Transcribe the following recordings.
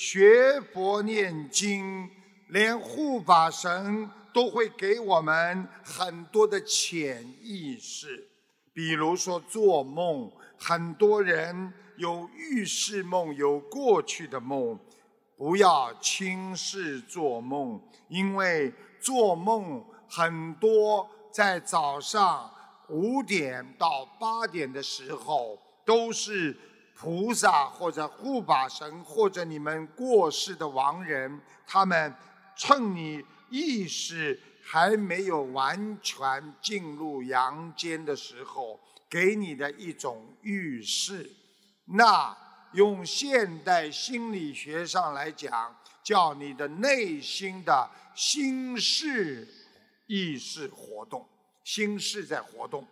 学佛念经，连护法神都会给我们很多的潜意识。比如说做梦，很多人有预示梦，有过去的梦，不要轻视做梦，因为做梦很多在早上五点到八点的时候都是。菩萨或者护法神或者你们过世的亡人，他们趁你意识还没有完全进入阳间的时候，给你的一种预示。那用现代心理学上来讲，叫你的内心的心事意识活动，心事在活动。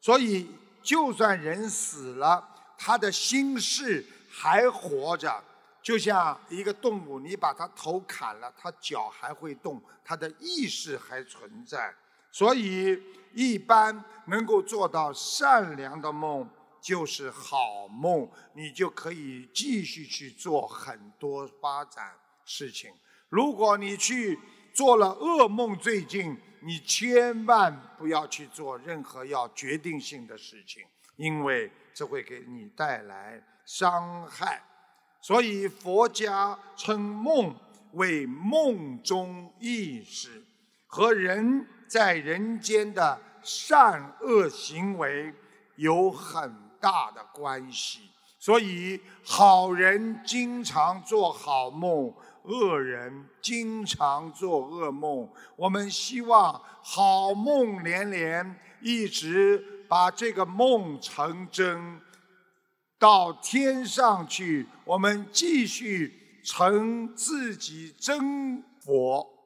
所以，就算人死了。他的心事还活着，就像一个动物，你把它头砍了，它脚还会动，它的意识还存在。所以，一般能够做到善良的梦就是好梦，你就可以继续去做很多发展事情。如果你去做了噩梦，最近你千万不要去做任何要决定性的事情。因为这会给你带来伤害，所以佛家称梦为梦中意识，和人在人间的善恶行为有很大的关系。所以好人经常做好梦，恶人经常做噩梦。我们希望好梦连连，一直。把这个梦成真，到天上去，我们继续成自己真佛。